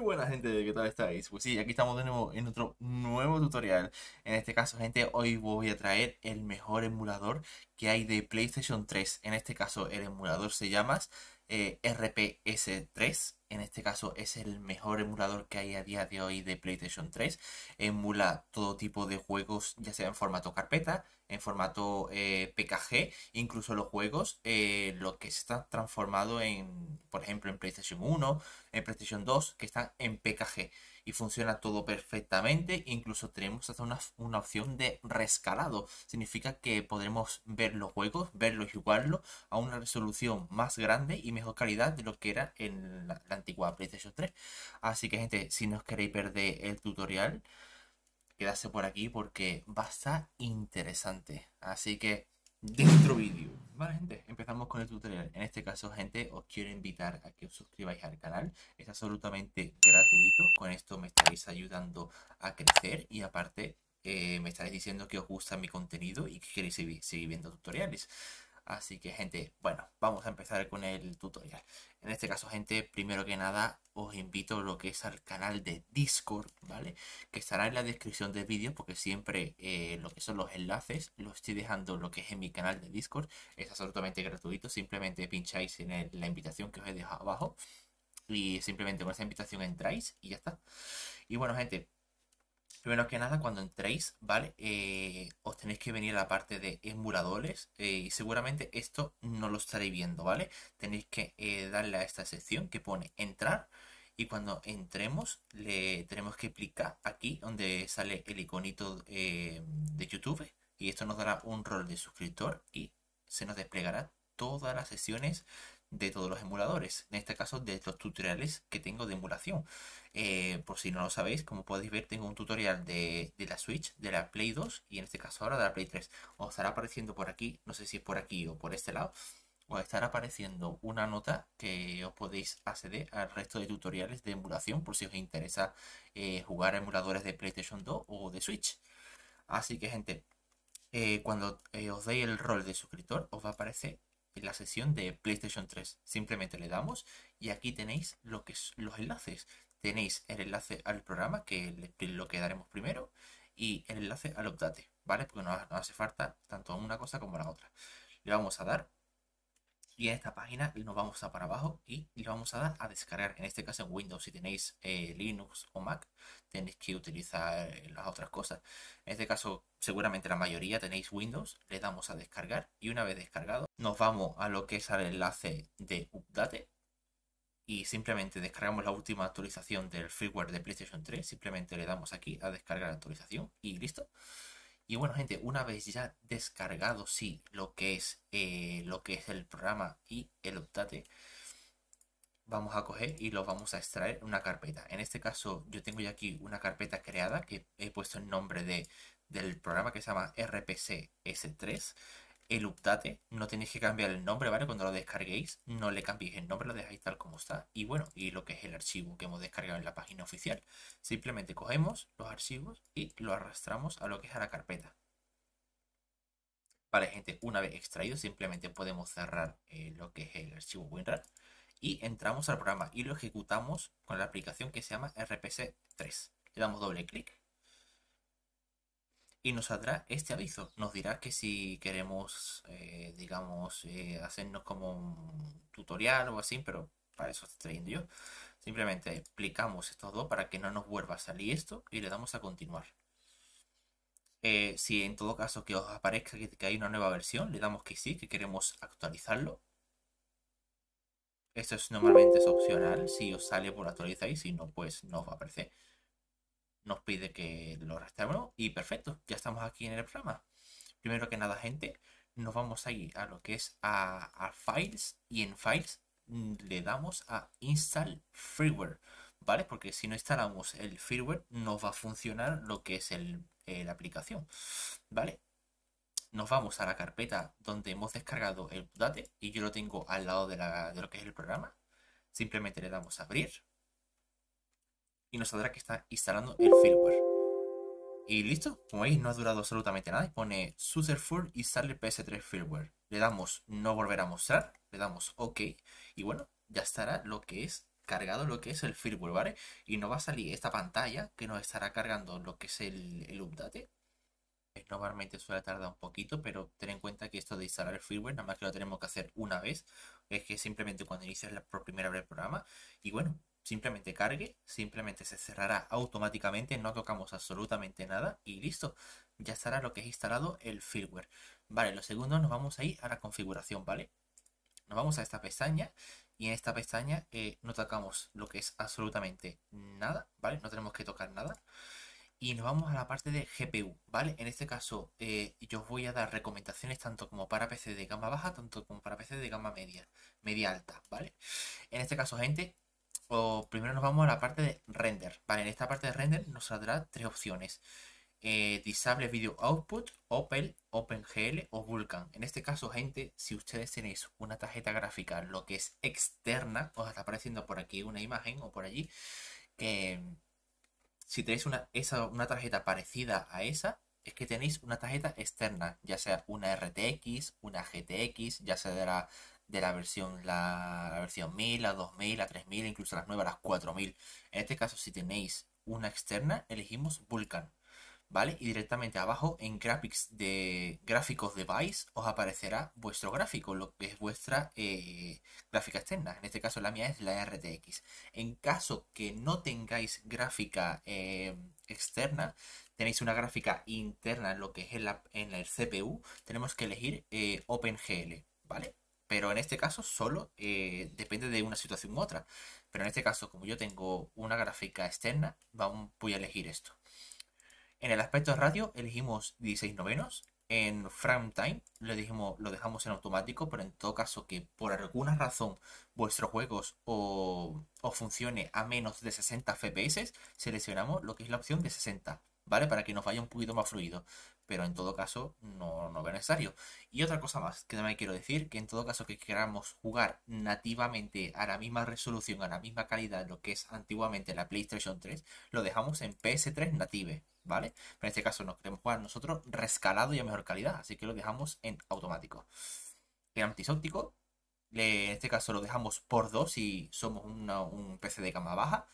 buena gente, ¿qué tal estáis? Pues sí, aquí estamos de nuevo en otro nuevo tutorial. En este caso, gente, hoy voy a traer el mejor emulador que hay de PlayStation 3. En este caso, el emulador se llama eh, RPS3. En este caso es el mejor emulador que hay a día de hoy de PlayStation 3. Emula todo tipo de juegos, ya sea en formato carpeta, en formato eh, PKG, incluso los juegos, eh, los que están transformados en, por ejemplo, en PlayStation 1, en PlayStation 2, que están en PKG funciona todo perfectamente. Incluso tenemos hasta una, opción de rescalado. Significa que podremos ver los juegos, verlos y jugarlos a una resolución más grande y mejor calidad de lo que era en la, la antigua PlayStation 3. Así que gente, si no os queréis perder el tutorial, quedarse por aquí porque va a estar interesante. Así que dentro vídeo. Vale, gente, empezamos con el tutorial. En este caso, gente, os quiero invitar a que os suscribáis al canal. Es absolutamente gratuito. Con esto me estaréis ayudando a crecer y aparte eh, me estaréis diciendo que os gusta mi contenido y que queréis seguir viendo tutoriales. Así que gente, bueno, vamos a empezar con el tutorial. En este caso, gente, primero que nada, os invito a lo que es al canal de Discord, ¿vale? Que estará en la descripción del vídeo, porque siempre eh, lo que son los enlaces los estoy dejando lo que es en mi canal de Discord. Es absolutamente gratuito, simplemente pincháis en la invitación que os he dejado abajo. Y simplemente con esa invitación entráis y ya está. Y bueno, gente, Primero que nada, cuando entréis, ¿vale? Eh, os tenéis que venir a la parte de emuladores eh, y seguramente esto no lo estaréis viendo, ¿vale? Tenéis que eh, darle a esta sección que pone entrar y cuando entremos le tenemos que clicar aquí donde sale el iconito de YouTube y esto nos dará un rol de suscriptor y se nos desplegará todas las sesiones de todos los emuladores, en este caso de estos tutoriales que tengo de emulación. Eh, por si no lo sabéis, como podéis ver, tengo un tutorial de, la Switch, de la Play 2 y en este caso ahora de la Play 3. Os estará apareciendo por aquí, no sé si es por aquí o por este lado, os estará apareciendo una nota que os podéis acceder al resto de tutoriales de emulación por si os interesa eh, jugar a emuladores de PlayStation 2 o de Switch. Así que gente, eh, cuando os deis el rol de suscriptor, os va a aparecer la sesión de PlayStation 3. Simplemente le damos y aquí tenéis lo que es los enlaces. Tenéis el enlace al programa, que lo que daremos primero, y el enlace al update, ¿vale? Porque no, hace falta tanto una cosa como la otra. Le vamos a dar y en esta página nos vamos a para abajo y le vamos a dar a descargar. En este caso en Windows, si tenéis eh, Linux o Mac, tenéis que utilizar eh, las otras cosas. En este caso, seguramente la mayoría tenéis Windows, le damos a descargar y una vez descargado, nos vamos a lo que es al enlace de Update y simplemente descargamos la última actualización del firmware de PlayStation 3. Simplemente le damos aquí a descargar la actualización y listo. Y bueno, gente, una vez ya descargado, sí, lo que es, eh, lo que es el programa y el Optate, vamos a coger y lo vamos a extraer en una carpeta. En este caso, yo tengo ya aquí una carpeta creada que he puesto el nombre de, del programa que se llama RPC S3. El Uptate, no tenéis que cambiar el nombre, ¿vale? Cuando lo descarguéis, no le cambiéis el nombre, lo dejáis tal como está. Y bueno, y lo que es el archivo que hemos descargado en la página oficial. Simplemente cogemos los archivos y lo arrastramos a lo que es a la carpeta. Vale, gente, una vez extraído, simplemente podemos cerrar eh, lo que es el archivo WinRAR y entramos al programa y lo ejecutamos con la aplicación que se llama RPC3. Le damos doble clic y nos saldrá este aviso. Nos dirá que si queremos, eh, digamos, eh, hacernos como un tutorial o así, pero para eso estoy trayendo yo. Simplemente explicamos estos dos para que no nos vuelva a salir esto y le damos a continuar. Eh, si en todo caso que os aparezca que, hay una nueva versión, le damos que sí, que queremos actualizarlo. Esto es normalmente es opcional, si os sale por pues actualizar y si no pues no os va a aparecer nos pide que lo restauremos y perfecto, ya estamos aquí en el programa. Primero que nada, gente, nos vamos ahí a lo que es a, Files y en Files mm, le damos a Install Freeware, ¿vale? Porque si no instalamos el Freeware no va a funcionar lo que es el, la aplicación, ¿vale? Nos vamos a la carpeta donde hemos descargado el date y yo lo tengo al lado de, la, de lo que es el programa. Simplemente le damos a abrir y nos saldrá que está instalando el firmware. Y listo, como veis no ha durado absolutamente nada y pone full y sale PS3 firmware. Le damos no volver a mostrar, le damos OK y bueno, ya estará lo que es cargado lo que es el firmware, ¿vale? Y nos va a salir esta pantalla que nos estará cargando lo que es el, update. Normalmente suele tardar un poquito, pero ten en cuenta que esto de instalar el firmware, nada más que lo tenemos que hacer una vez, es que simplemente cuando inicias la, primera vez el programa, y bueno, simplemente cargue, simplemente se cerrará automáticamente, no tocamos absolutamente nada y listo, ya estará lo que es instalado el firmware. Vale, lo segundo nos vamos a ir a la configuración, ¿vale? Nos vamos a esta pestaña y en esta pestaña eh, no tocamos lo que es absolutamente nada, ¿vale? No tenemos que tocar nada. Y nos vamos a la parte de GPU, ¿vale? En este caso eh, yo os voy a dar recomendaciones tanto como para PC de gama baja, tanto como para PC de gama media, media alta, ¿vale? En este caso, gente, o primero nos vamos a la parte de render. Vale, en esta parte de render nos saldrá tres opciones. Eh, disable Video Output, Opel, OpenGL o Vulkan. En este caso, gente, si ustedes tenéis una tarjeta gráfica, lo que es externa, os está apareciendo por aquí una imagen o por allí, que mm, si tenéis una, una tarjeta parecida a esa, es que tenéis una tarjeta externa, ya sea una RTX, una GTX, ya sea de la de la versión, la, versión 1000, la 2000, la 3000, incluso las nuevas, las 4000. En este caso, si tenéis una externa, elegimos Vulkan, ¿vale? Y directamente abajo en graphics de gráficos device os aparecerá vuestro gráfico, lo que es vuestra eh, gráfica externa. En este caso la mía es la RTX. En caso que no tengáis gráfica eh, externa, tenéis una gráfica interna en lo que es en en el CPU, tenemos que elegir eh, OpenGL, ¿vale? Pero en este caso solo eh, depende de una situación u otra. Pero en este caso, como yo tengo una gráfica externa, voy a elegir esto. En el aspecto de radio elegimos 16 novenos. En frame time lo, dejamos en automático, pero en todo caso que por alguna razón vuestros juegos o, o funcione a menos de 60 FPS, seleccionamos lo que es la opción de 60. ¿vale? Para que nos vaya un poquito más fluido. Pero en todo caso, no, no es necesario. Y otra cosa más que también quiero decir, que en todo caso que queramos jugar nativamente a la misma resolución, a la misma calidad, lo que es antiguamente la PlayStation 3, lo dejamos en PS3 native, ¿vale? en este caso nos queremos jugar nosotros rescalado y a mejor calidad, así que lo dejamos en automático. El antisóptico, en este caso lo dejamos por 2 si somos un PC de gama baja.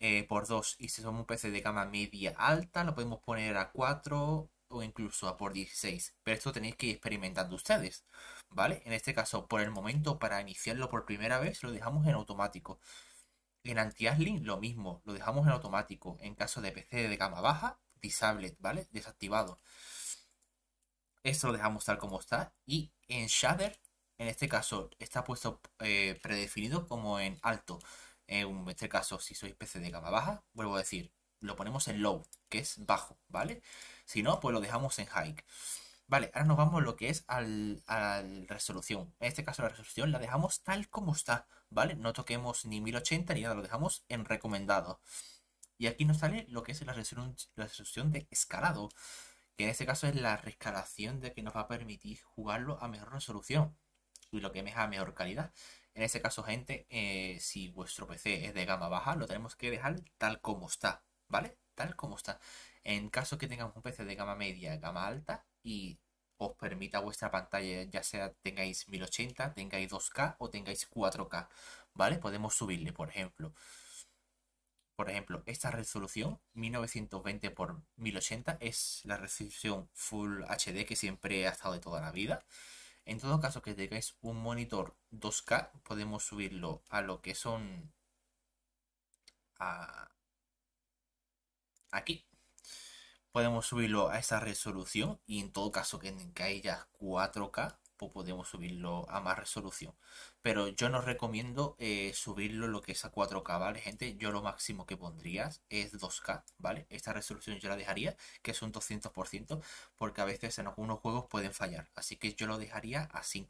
Eh, por 2. Y si somos un PC de gama media alta, lo podemos poner a 4 o incluso a por 16. Pero esto tenéis que ir experimentando ustedes, ¿vale? En este caso, por el momento, para iniciarlo por primera vez, lo dejamos en automático. En anti asling lo mismo, lo dejamos en automático. En caso de PC de gama baja, disable, ¿vale? Desactivado. Esto lo dejamos tal como está. Y en shader, en este caso, está puesto eh, predefinido como en alto. Eh, en este caso, si sois PC de gama baja, vuelvo a decir, lo ponemos en low, que es bajo, ¿vale? Si no, pues lo dejamos en high. Vale, ahora nos vamos a lo que es al, a la resolución. En este caso la resolución la dejamos tal como está, ¿vale? No toquemos ni 1080 ni nada, lo dejamos en recomendado. Y aquí nos sale lo que es la resolución, la resolución de escalado, que en este caso es la rescalación de que nos va a permitir jugarlo a mejor resolución y lo que es a mejor calidad. En este caso, gente, eh, si vuestro PC es de gama baja, lo tenemos que dejar tal como está, ¿vale? Tal como está. En caso que tengamos un PC de gama media, gama alta y os permita vuestra pantalla, ya sea tengáis 1080, tengáis 2K o tengáis 4K, ¿vale? Podemos subirle, por ejemplo. Por ejemplo, esta resolución 1920 x 1080 es la resolución Full HD que siempre ha estado de toda la vida. En todo caso que tengáis un monitor 2K, podemos subirlo a lo que son aquí. Podemos subirlo a esa resolución y en todo caso que tengáis ya 4K, Podemos podemos subirlo a más resolución. Pero yo no recomiendo eh, subirlo lo que es a 4K, ¿vale, gente? Yo lo máximo que pondrías es 2K, ¿vale? Esta resolución yo la dejaría, que es un 200%, porque a veces en algunos juegos pueden fallar. Así que yo lo dejaría así.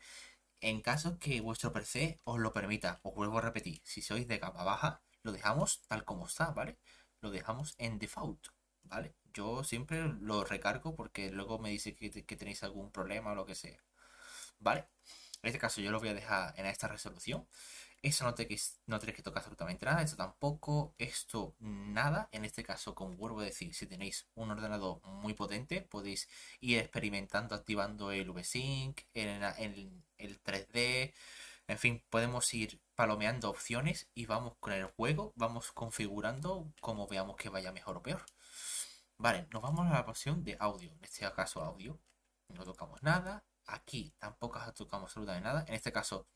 En caso que vuestro PC os lo permita, os vuelvo a repetir, si sois de gama baja, lo dejamos tal como está, ¿vale? Lo dejamos en default, ¿vale? Yo siempre lo recargo porque luego me dice que, que tenéis algún problema o lo que sea. ¿vale? En este caso yo lo voy a dejar en esta resolución. Eso no, te, no tenéis que tocar absolutamente nada, esto tampoco, esto nada. En este caso, con vuelvo a decir, si tenéis un ordenador muy potente, podéis ir experimentando, activando el VSync, el, el 3D, en fin, podemos ir palomeando opciones y vamos con el juego, vamos configurando como veamos que vaya mejor o peor. Vale, nos vamos a la opción de audio, en este caso audio. No tocamos nada, Aquí tampoco tocamos absolutamente nada. En este caso,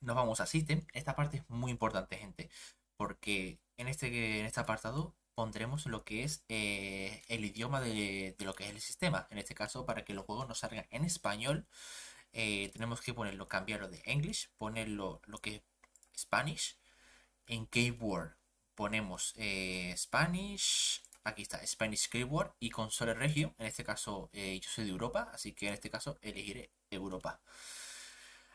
nos vamos a System. Esta parte es muy importante, gente, porque en este, en este apartado pondremos lo que es eh, el idioma de, lo que es el sistema. En este caso, para que los juegos nos salgan en español, eh, tenemos que ponerlo, cambiarlo de English, ponerlo lo que es Spanish. En Keyword ponemos eh, Spanish Aquí está, Spanish Keyword y Console Region. En este caso, eh, yo soy de Europa, así que en este caso elegiré Europa.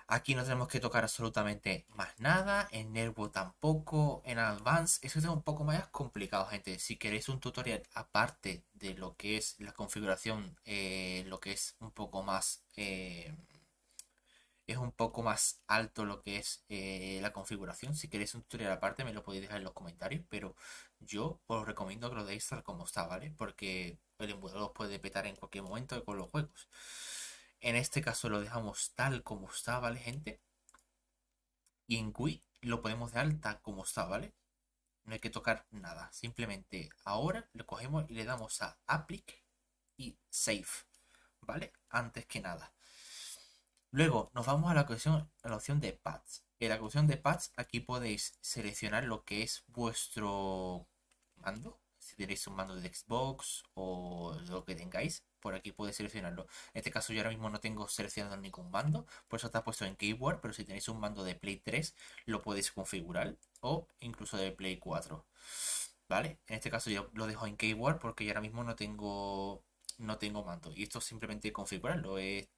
Aquí no tenemos que tocar absolutamente más nada. En Nervo tampoco. En Advance. Eso es un poco más complicado, gente. Si queréis un tutorial aparte de lo que es la configuración. Eh, lo que es un poco más... Eh, es un poco más alto lo que es eh, la configuración. Si queréis un tutorial aparte me lo podéis dejar en los comentarios, pero yo os recomiendo que lo deis tal como está, ¿vale? Porque el embudo os puede petar en cualquier momento con los juegos. En este caso lo dejamos tal como está, ¿vale, gente? Y en GUI lo podemos dejar tal como está, ¿vale? No hay que tocar nada. Simplemente ahora lo cogemos y le damos a Applic y Save, ¿vale? Antes que nada. Luego nos vamos a la, opción, a la opción de Pads. En la opción de Pads aquí podéis seleccionar lo que es vuestro mando. Si tenéis un mando de Xbox o lo que tengáis, por aquí podéis seleccionarlo. En este caso yo ahora mismo no tengo seleccionado ningún mando, por eso está puesto en Keyword, pero si tenéis un mando de Play 3 lo podéis configurar o incluso de Play 4. ¿Vale? En este caso yo lo dejo en Keyboard porque yo ahora mismo no tengo no tengo mando y esto simplemente configurarlo es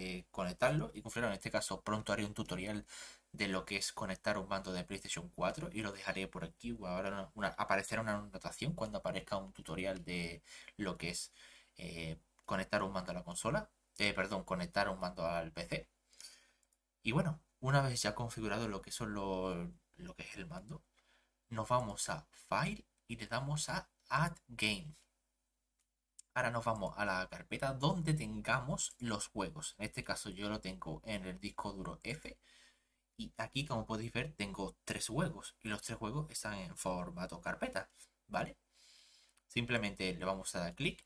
eh, conectarlo y En este caso pronto haré un tutorial de lo que es conectar un mando de PlayStation 4 y lo dejaré por aquí. Ahora aparecerá una anotación cuando aparezca un tutorial de lo que es eh, conectar un mando a la consola. Eh, perdón, conectar un mando al PC. Y bueno, una vez ya configurado lo que son lo, lo que es el mando, nos vamos a File y le damos a Add Game. Ahora nos vamos a la carpeta donde tengamos los juegos. En este caso yo lo tengo en el disco duro F. Y aquí, como podéis ver, tengo tres juegos. Y los tres juegos están en formato carpeta, ¿vale? Simplemente le vamos a dar clic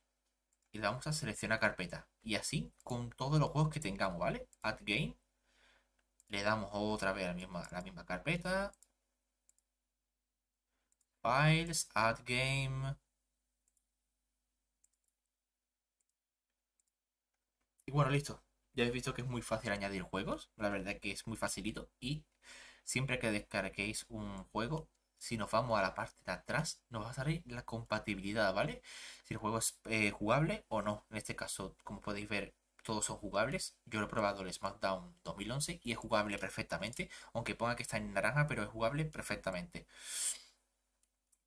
y le vamos a seleccionar carpeta. Y así con todos los juegos que tengamos, ¿vale? Add Game. Le damos otra vez a la misma, la misma carpeta. Files, Add Game. bueno, listo. Ya habéis visto que es muy fácil añadir juegos. La verdad que es muy facilito. Y siempre que descarguéis un juego, si nos vamos a la parte de atrás, nos va a salir la compatibilidad, ¿vale? Si el juego es eh, jugable o no. En este caso, como podéis ver, todos son jugables. Yo lo he probado el SmackDown 2011 y es jugable perfectamente. Aunque ponga que está en naranja, pero es jugable perfectamente.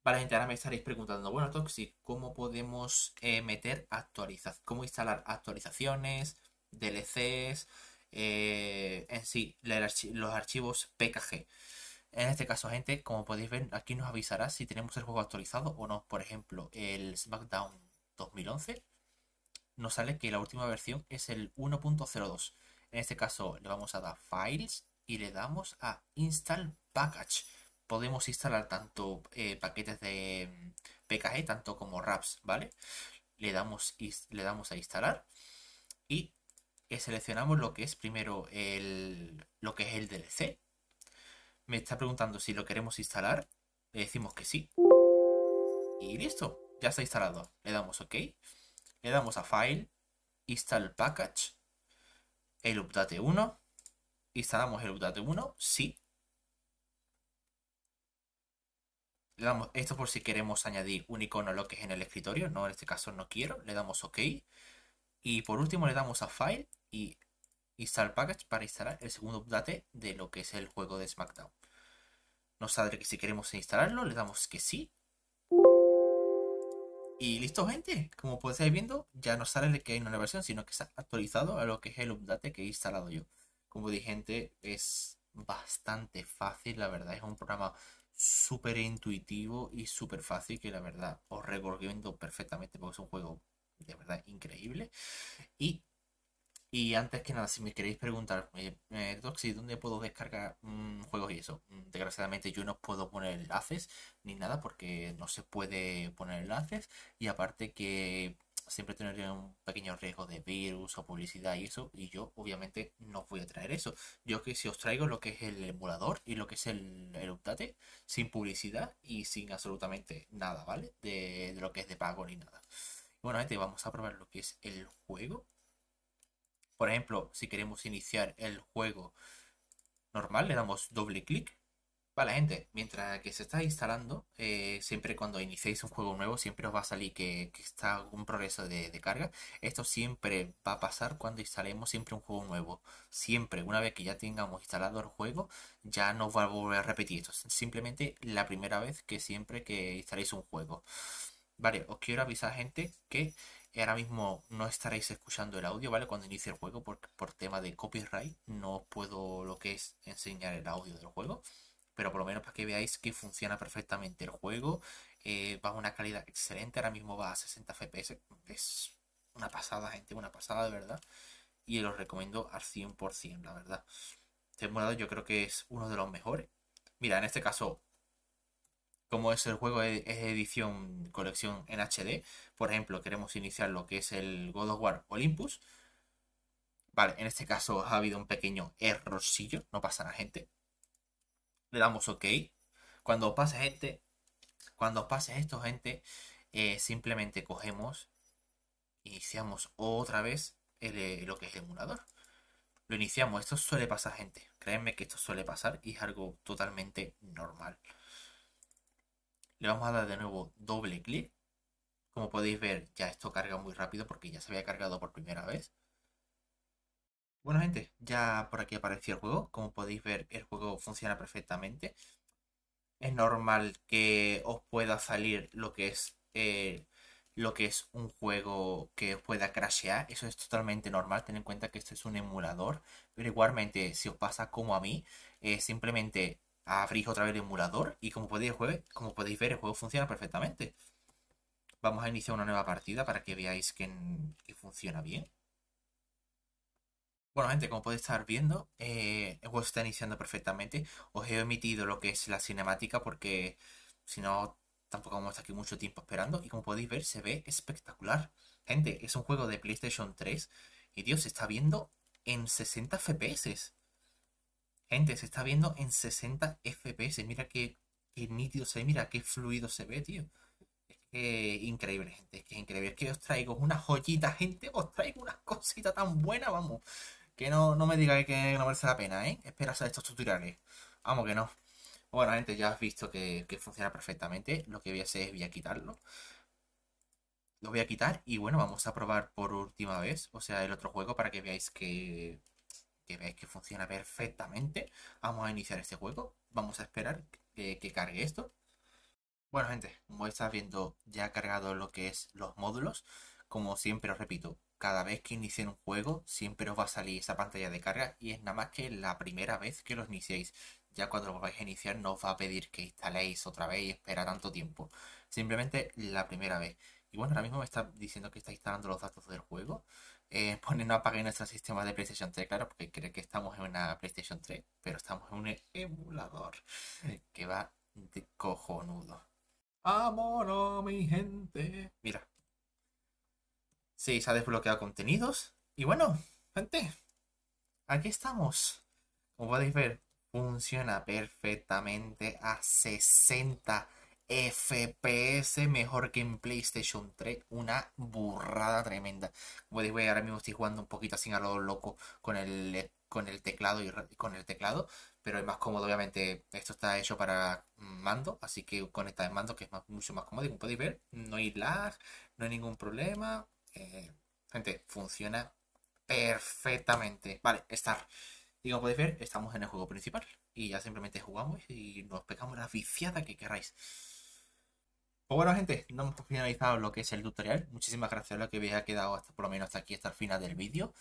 Vale, gente, ahora me estaréis preguntando, bueno, Toxic, ¿cómo podemos eh, meter actualizaciones? ¿Cómo instalar actualizaciones, DLCs, eh, en sí, los archivos PKG? En este caso, gente, como podéis ver, aquí nos avisará si tenemos el juego actualizado o no. Por ejemplo, el SmackDown 2011 nos sale que la última versión es el 1.02. En este caso, le vamos a dar Files y le damos a Install Package podemos instalar tanto eh, paquetes de mm, PKG, tanto como RAPs, ¿vale? Le damos, le damos a instalar y seleccionamos lo que es primero el, lo que es el DLC. Me está preguntando si lo queremos instalar. Le decimos que sí. Y listo, ya está instalado. Le damos OK. Le damos a File, Install Package, el Update 1. Instalamos el Update 1, sí. Le damos esto por si queremos añadir un icono lo que es en el escritorio, no en este caso no quiero, le damos OK. Y por último le damos a File y Install Package para instalar el segundo update de lo que es el juego de SmackDown. Nos sale que si queremos instalarlo, le damos que sí. Y listo gente, como podéis estar viendo, ya no sale que hay una nueva versión, sino que se ha actualizado a lo que es el update que he instalado yo. Como dije gente, es bastante fácil, la verdad, es un programa súper intuitivo y súper fácil que la verdad os recomiendo perfectamente porque es un juego de verdad increíble. Y, y antes que nada, si me queréis preguntar, eh, eh ¿dónde puedo descargar mm, juegos y eso? Mm, desgraciadamente yo no puedo poner enlaces ni nada porque no se puede poner enlaces y aparte que siempre tendría un pequeño riesgo de virus o publicidad y eso, y yo obviamente no voy a traer eso. Yo que si os traigo lo que es el emulador y lo que es el, el update, sin publicidad y sin absolutamente nada, ¿vale? De, lo que es de pago ni nada. Bueno, gente, vamos a probar lo que es el juego. Por ejemplo, si queremos iniciar el juego normal, le damos doble clic Vale, gente, mientras que se está instalando, eh, siempre cuando iniciéis un juego nuevo, siempre os va a salir que, está un progreso de, carga. Esto siempre va a pasar cuando instalemos siempre un juego nuevo. Siempre, una vez que ya tengamos instalado el juego, ya no va a volver a repetir esto. simplemente la primera vez que siempre que instaléis un juego. Vale, os quiero avisar, gente, que ahora mismo no estaréis escuchando el audio, ¿vale? Cuando inicie el juego, por, por tema de copyright, no os puedo lo que es enseñar el audio del juego pero por lo menos para que veáis que funciona perfectamente el juego, eh, va a una calidad excelente, ahora mismo va a 60 FPS, es una pasada gente, una pasada de verdad, y los recomiendo al 100%, la verdad. Este modelo yo creo que es uno de los mejores. Mira, en este caso, como es el juego, es edición colección en HD, por ejemplo, queremos iniciar lo que es el God of War Olympus, Vale, en este caso ha habido un pequeño errorcillo, no pasa nada, gente le damos OK. Cuando pase gente, cuando pase esto, gente, eh, simplemente cogemos, iniciamos otra vez eh, lo que es el emulador. Lo iniciamos, esto suele pasar, gente. Créanme que esto suele pasar y es algo totalmente normal. Le vamos a dar de nuevo doble clic. Como podéis ver, ya esto carga muy rápido porque ya se había cargado por primera vez. Bueno gente, ya por aquí apareció el juego. Como podéis ver, el juego funciona perfectamente. Es normal que os pueda salir lo que es eh, lo que es un juego que os pueda crashear. Eso es totalmente normal. Ten en cuenta que esto es un emulador. Pero igualmente, si os pasa como a mí, eh, simplemente abrís otra vez el emulador. Y como podéis, como podéis ver, el juego funciona perfectamente. Vamos a iniciar una nueva partida para que veáis que funciona bien. Bueno, gente, como podéis estar viendo, eh, el juego está iniciando perfectamente. Os he emitido lo que es la cinemática porque si no, tampoco vamos a estar aquí mucho tiempo esperando. Y como podéis ver, se ve espectacular. Gente, es un juego de PlayStation 3 y Dios, se está viendo en 60 FPS. Gente, se está viendo en 60 FPS. Mira qué, nítido se ve, mira qué fluido se ve, tío. Es que increíble, gente. Es que increíble. Es que os traigo una joyita, gente. Os traigo una cosita tan buena, vamos. Que no, no me digáis que no merece la pena, ¿eh? Esperas a estos tutoriales. Vamos que no. Bueno, gente, ya has visto que, funciona perfectamente. Lo que voy a hacer es voy a quitarlo. Lo voy a quitar y bueno, vamos a probar por última vez. O sea, el otro juego para que veáis que, que que funciona perfectamente. Vamos a iniciar este juego. Vamos a esperar que, cargue esto. Bueno, gente, como estáis viendo, ya ha cargado lo que es los módulos. Como siempre os repito, cada vez que inicien un juego siempre os va a salir esa pantalla de carga y es nada más que la primera vez que lo iniciéis. Ya cuando lo vais a iniciar no os va a pedir que instaléis otra vez y espera tanto tiempo. Simplemente la primera vez. Y bueno, ahora mismo me está diciendo que está instalando los datos del juego. Eh, pone no apague nuestro sistema de PlayStation 3, claro, porque cree que estamos en una PlayStation 3, pero estamos en un emulador que va de cojonudo. Vámonos, mi gente. Mira, Sí, se ha desbloqueado contenidos. Y bueno, gente, aquí estamos. Como podéis ver, funciona perfectamente a 60 FPS, mejor que en PlayStation 3. Una burrada tremenda. Como podéis ver, ahora mismo estoy jugando un poquito así a lo loco con el, con el teclado y con el teclado. Pero es más cómodo, obviamente. Esto está hecho para mando, así que conecta el mando, que es mucho más cómodo. como podéis ver, no hay lag, no hay ningún problema gente, funciona perfectamente. Vale, estar. Y como podéis ver, estamos en el juego principal. Y ya simplemente jugamos y nos pegamos la viciada que queráis. Pues bueno, gente, no hemos finalizado lo que es el tutorial. Muchísimas gracias a los que habéis quedado hasta por lo menos hasta aquí, hasta el final del vídeo.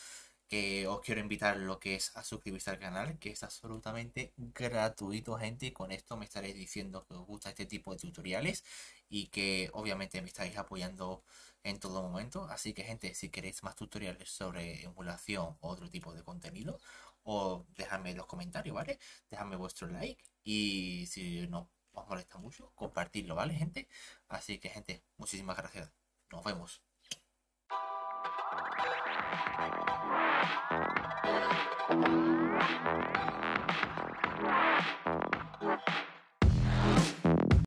Que os quiero invitar lo que es a suscribirse al canal, que es absolutamente gratuito, gente. Y con esto me estaréis diciendo que os gusta este tipo de tutoriales y que obviamente me estáis apoyando en todo momento. Así que gente, si queréis más tutoriales sobre emulación o otro tipo de contenido, o dejadme los comentarios, ¿vale? Dejadme vuestro like y si no os molesta mucho, compartirlo, ¿vale, gente? Así que, gente, muchísimas gracias. Nos vemos.